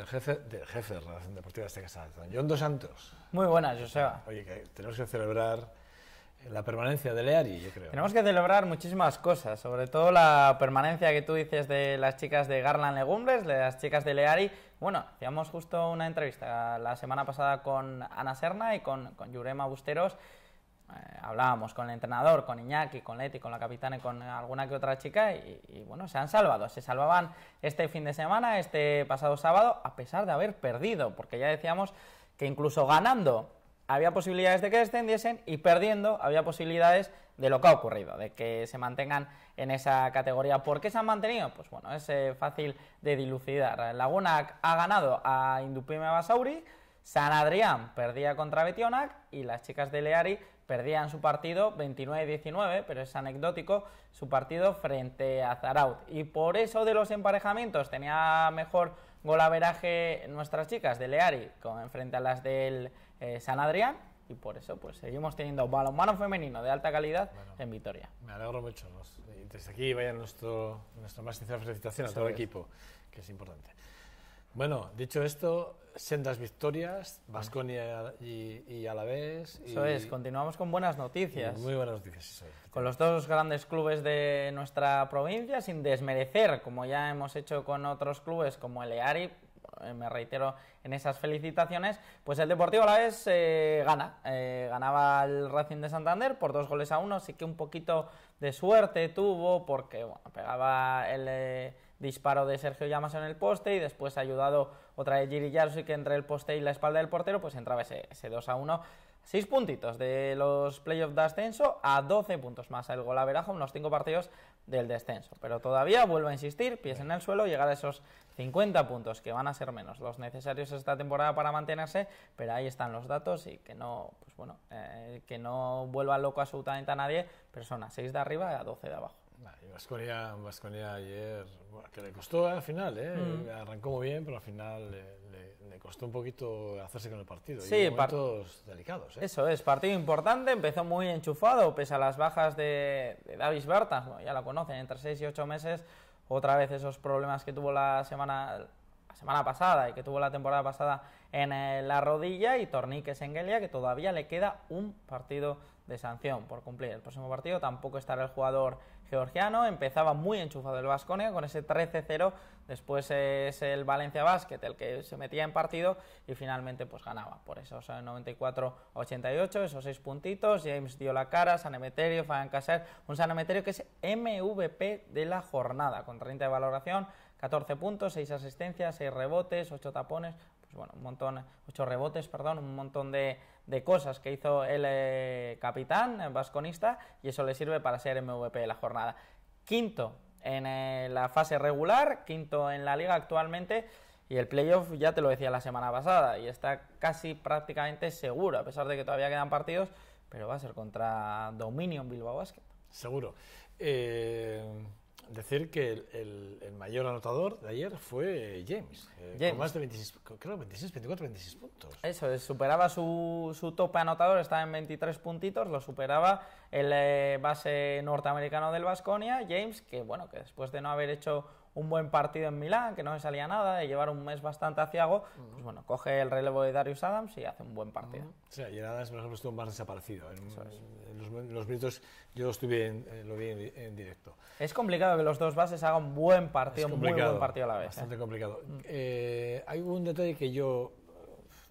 del jefe, de Relación Deportiva de este casa, John Dos Santos. Muy buenas, Joseba. Oye, tenemos que celebrar la permanencia de Leari, yo creo. Tenemos que celebrar muchísimas cosas, sobre todo la permanencia que tú dices de las chicas de Garland Legumbres, de las chicas de Leari. Bueno, hacíamos justo una entrevista la semana pasada con Ana Serna y con, con Yurema Busteros eh, hablábamos con el entrenador, con Iñaki, con Leti, con la capitana y con alguna que otra chica y, bueno, se han salvado. Se salvaban este fin de semana, este pasado sábado, a pesar de haber perdido, porque ya decíamos que incluso ganando había posibilidades de que descendiesen y perdiendo había posibilidades de lo que ha ocurrido, de que se mantengan en esa categoría. ¿Por qué se han mantenido? Pues bueno, es eh, fácil de dilucidar. Laguna ha ganado a Indupime Basauri, San Adrián perdía contra Betionac y las chicas de Leari perdían su partido 29-19, pero es anecdótico, su partido frente a Zaraut. Y por eso de los emparejamientos tenía mejor golaveraje nuestras chicas de Leari frente a las del eh, San Adrián. Y por eso pues seguimos teniendo balonmano femenino de alta calidad en Vitoria. Me alegro mucho. desde aquí vaya nuestra más sincera felicitación a todo el equipo, que es importante. Bueno, dicho esto, sendas victorias, Vasconia y, y, Alavés. eso es, continuamos con buenas noticias. Muy buenas noticias, Con los dos grandes clubes de nuestra provincia, sin desmerecer, como ya hemos hecho con otros clubes como el EARI, eh, me reitero en esas felicitaciones, pues el Deportivo Alavés eh, gana. Eh, ganaba el Racing de Santander por dos goles a uno, así que un poquito de suerte tuvo porque pegaba el... Eh, disparo de Sergio Llamas en el poste y después ha ayudado otra de Giri que entre el poste y la espalda del portero, pues entraba ese, 2 a 1. Seis puntitos de los playoffs de ascenso a 12 puntos más el gol golaverajo, unos cinco partidos del descenso. Pero todavía, vuelvo a insistir, pies en el suelo, llegar a esos 50 puntos que van a ser menos los necesarios esta temporada para mantenerse, pero ahí están los datos y que no, pues bueno, eh, que no vuelva loco absolutamente a nadie, persona 6 de arriba a 12 de abajo. Nah, y ayer, que le costó al final, ¿eh? mm. arrancó muy bien, pero al final le, costó un poquito hacerse con el partido. Sí, partidos delicados. ¿eh? Eso es, partido importante, empezó muy enchufado, pese a las bajas de, Davis Bertas, ya la conocen, entre 6 y 8 meses, otra vez esos problemas que tuvo la semana, semana pasada y que tuvo la temporada pasada en eh, la rodilla y en Gelia, que todavía le queda un partido de sanción por cumplir. El próximo partido tampoco estará el jugador georgiano. Empezaba muy enchufado el Vasconia con ese 13-0. Después es el Valencia Basket el que se metía en partido y finalmente pues ganaba. Por eso 94-88, eh, esos seis puntitos. James dio la cara, San Emeterio, Caser. Un San que es MVP de la jornada con 30 de valoración. 14 puntos, 6 asistencias, 6 rebotes, 8 tapones, pues bueno, un montón, ocho rebotes, perdón, un montón de, cosas que hizo el eh, capitán eh, vasconista y eso le sirve para ser MVP de la jornada. Quinto en eh, la fase regular, quinto en la liga actualmente. Y el playoff ya te lo decía la semana pasada y está casi prácticamente seguro, a pesar de que todavía quedan partidos, pero va a ser contra Dominion Bilbao Basket. Seguro decir que el, mayor anotador de ayer fue James, eh, con más de 26, creo 26, 24, 26 puntos. Eso superaba su, su tope anotador, estaba en 23 puntitos, lo superaba el eh, base norteamericano del Vasconia, James, que bueno, que después de no haber hecho un buen partido en Milán, que no me salía nada, de llevar un mes bastante aciago, algo pues bueno, coge el relevo de Darius Adams y hace un buen partido. O sea, y Adams, por ejemplo, estuvo más desaparecido. En, los, minutos yo lo, eh, vi en, directo. Es complicado que los dos bases hagan un buen partido, un muy buen partido a la vez. Bastante ¿eh? complicado. Mm. Eh, hay un detalle que yo,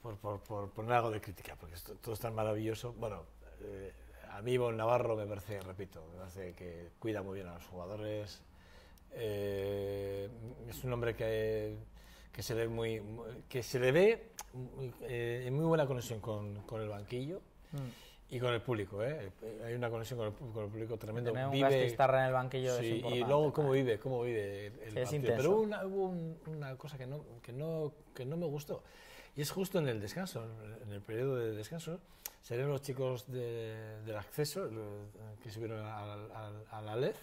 por, por, por, poner algo de crítica, porque todo es tan maravilloso, bueno... a mí Bon Navarro me parece, repito, me parece que cuida muy bien a los jugadores, eh, es un hombre que, que, se, le muy, que se le ve eh, en muy buena conexión con, con el banquillo. Mm. Y con el público, ¿eh? Hay una conexión con el, público tremendo. un en el banquillo Y luego cómo vive, cómo vive el, Pero una, hubo una cosa que no, que, no, que no me gustó. Y es justo en el descanso, en el periodo de descanso, salieron los chicos del acceso, que subieron a, la LED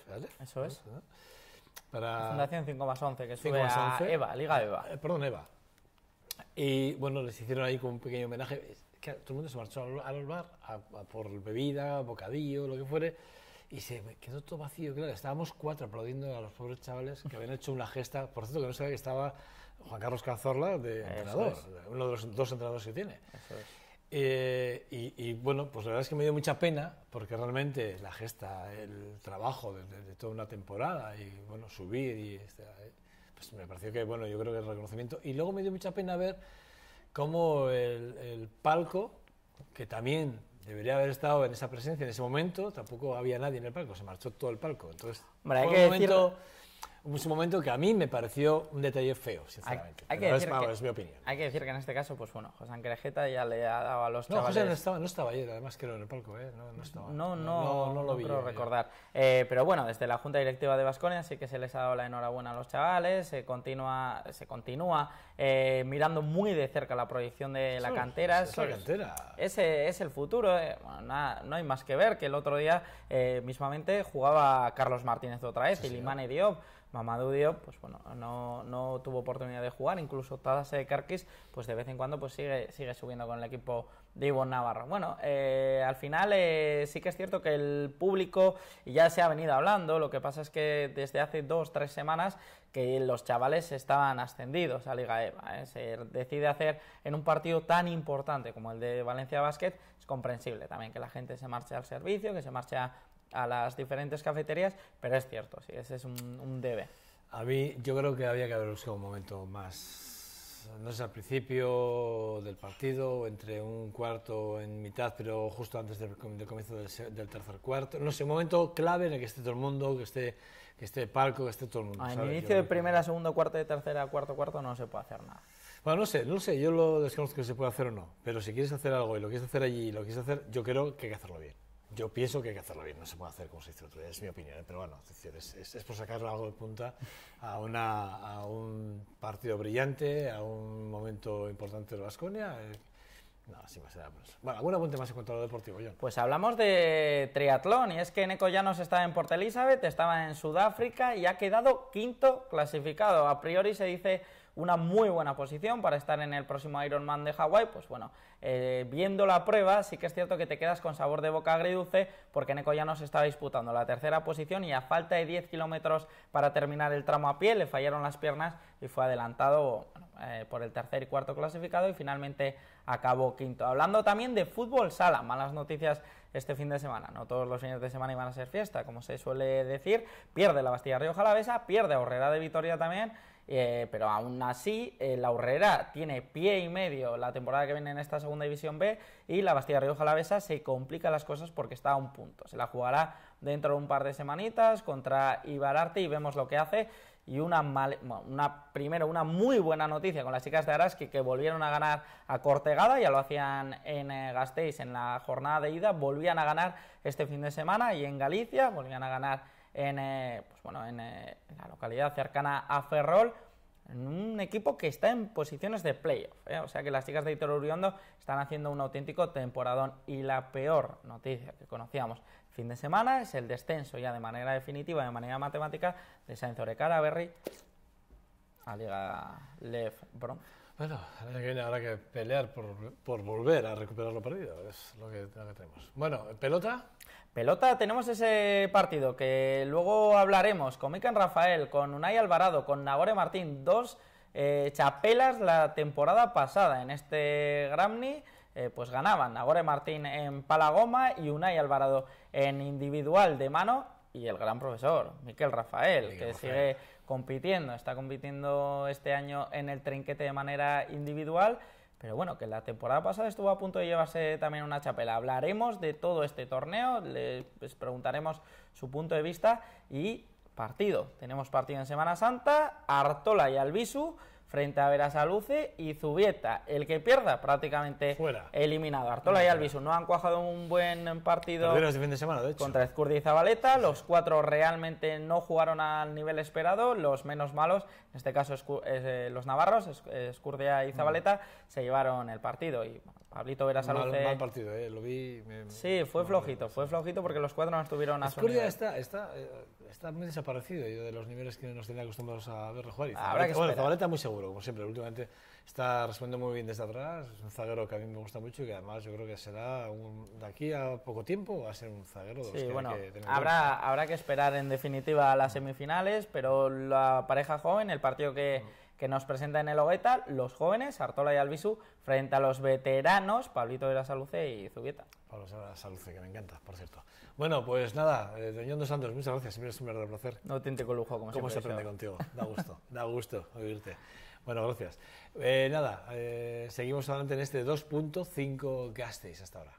Eso es. Fundación 5 más 11, que es a EVA, Liga eh, EVA. Eh, perdón, EVA. Y bueno, les hicieron ahí como un pequeño homenaje. todo el mundo se marchó al bar por bebida, bocadillo, lo que fuere. Y se quedó todo vacío, claro. Estábamos cuatro aplaudiendo a los pobres chavales que habían hecho una gesta. Por cierto, que no sabía que estaba Juan Carlos Cazorla de entrenador, uno de los dos entrenadores que tiene. Eso es. Eh, y, bueno, pues la verdad es que me dio mucha pena porque realmente la gesta, el trabajo de, toda una temporada y bueno, subir y eh, pues me pareció que bueno, yo creo que el reconocimiento. Y luego me dio mucha pena ver cómo el, palco, que también debería haber estado en esa presencia en ese momento, tampoco había nadie en el palco, se marchó todo el palco. Entonces, momento, un momento que a mí me pareció un detalle feo, sinceramente. Hay, que decir es, que, mi opinión. Hay que decir que en este caso, pues bueno, José Anquerejeta ya le ha dado a los no, chavales... no estaba, no estaba ayer, además creo en el palco, ¿eh? No, no No, lo vi. recordar. Eh, pero bueno, desde la Junta Directiva de Vasconia sí que se les ha dado la enhorabuena a los chavales, se continúa, se continúa eh, mirando muy de cerca la proyección de la cantera. Es, es cantera. Ese es el futuro, no hay más que ver que el otro día mismamente jugaba Carlos Martínez otra vez y Diop Mamadou pues bueno, no, tuvo oportunidad de jugar, incluso Tadase Karkis, pues de vez en cuando pues sigue, sigue subiendo con el equipo de Ivonne Navarro. Bueno, eh, al final eh, sí que es cierto que el público ya se ha venido hablando, lo que pasa es que desde hace dos, tres semanas que los chavales estaban ascendidos a Liga EVA. ¿eh? Se decide hacer en un partido tan importante como el de Valencia Basket, es comprensible también que la gente se marche al servicio, que se marche a a las diferentes cafeterías, pero es cierto, sí, ese es un, debe. A mí, yo creo que había que haber buscado un momento más, no sé, al principio del partido, entre un cuarto en mitad, pero justo antes del, comienzo del, tercer cuarto, no sé, un momento clave en el que esté todo el mundo, que esté, que esté Parco, que esté todo el mundo. Al ah, inicio de primera, segundo, cuarto, de tercera, cuarto, cuarto, no se puede hacer nada. Bueno, no sé, no sé, yo lo desconozco que se puede hacer o no, pero si quieres hacer algo y lo quieres hacer allí y lo quieres hacer, yo creo que hay que hacerlo bien. Yo pienso que hay que hacerlo bien, no se puede hacer como se hizo otro día, es mi opinión, ¿eh? pero bueno, es, por sacarle algo de punta a, una, a un partido brillante, a un momento importante de Vasconia. Eh, no, sin más Bueno, algún apunte más en cuanto a lo deportivo, John. Pues hablamos de triatlón, y es que Neko se estaba en Port Elizabeth, estaba en Sudáfrica y ha quedado quinto clasificado. A priori se dice una muy buena posición para estar en el próximo Ironman de Hawái, pues bueno, eh, viendo la prueba sí que es cierto que te quedas con sabor de boca agridulce porque Neko ya se estaba disputando la tercera posición y a falta de 10 kilómetros para terminar el tramo a pie le fallaron las piernas y fue adelantado eh, por el tercer y cuarto clasificado y finalmente acabó quinto. Hablando también de fútbol sala, malas noticias este fin de semana. No todos los fines de semana iban a ser fiesta, como se suele decir. Pierde la Bastilla Río Jalavesa, pierde Horrera de Vitoria también eh, pero aún así eh, la Urrera tiene pie y medio la temporada que viene en esta segunda división B y la Bastilla Rioja Alavesa se complica las cosas porque está a un punto. Se la jugará dentro de un par de semanitas contra Ibararte y vemos lo que hace. Y una, una primero, una muy buena noticia con las chicas de Araski que volvieron a ganar a Cortegada, ya lo hacían en eh, Gasteiz en la jornada de ida, volvían a ganar este fin de semana y en Galicia volvían a ganar en, eh, pues bueno, eh, en, la localidad cercana a Ferrol en un equipo que está en posiciones de playoff. ¿eh? O sea que las chicas de Hitor están haciendo un auténtico temporadón. Y la peor noticia que conocíamos fin de semana es el descenso ya de manera definitiva, de manera matemática, de Sainz Orecara Berry a Liga Lev bueno, ahora habrá que pelear por, por, volver a recuperar lo perdido, es lo que, tenemos. Bueno, ¿pelota? Pelota, tenemos ese partido que luego hablaremos con Miquel Rafael, con Unai Alvarado, con Nagore Martín, dos eh, chapelas la temporada pasada en este Grammy. Eh, pues ganaban Nagore Martín en palagoma y Unai Alvarado en individual de mano y el gran profesor, Miquel Rafael, que sigue compitiendo. Está compitiendo este año en el trinquete de manera individual. Pero bueno, que la temporada pasada estuvo a punto de llevarse también una chapela. Hablaremos de todo este torneo, les pues, preguntaremos su punto de vista y partido. Tenemos partido en Semana Santa, Artola y Albisu frente a Verasaluce y Zubieta. El que pierda, prácticamente eliminado. Artola y Albisu no han cuajado un buen partido de contra Escurdi y Zabaleta. Los cuatro realmente no jugaron al nivel esperado. Los menos malos, en este caso eh, los navarros, Escurdia y mm. Zabaleta, se llevaron el partido. Y Pablito Verasaluce... Mal, partido, eh, lo vi... sí, fue flojito, fue flojito porque los cuatro no estuvieron a su nivel. Está, está, eh, está muy desaparecido de los niveles que nos tenía acostumbrados a ver Juárez. ahora que bueno, Zabaleta muy seguro, como siempre. Últimamente está respondiendo muy bien desde atrás. Es un zaguero que a mí me gusta mucho y que además yo creo que será un, de aquí a poco tiempo va a ser un zaguero. De los que bueno, habrá, habrá que esperar en definitiva a las semifinales, pero la pareja joven, el partido que... Mm que nos presenta en el Ogueta los jóvenes, Artola y Albisu, frente a los veteranos, Pablito de la Saluce y Zubieta. Pablo de la Saluce, que me encanta, por cierto. Bueno, pues nada, eh, Doñón dos Santos, muchas gracias, siempre es un verdadero placer. No te lujo, como ¿Cómo se aprende contigo? Da gusto, da gusto oírte. Bueno, gracias. Eh, nada, eh, seguimos adelante en este 2.5 Gasteiz hasta ahora.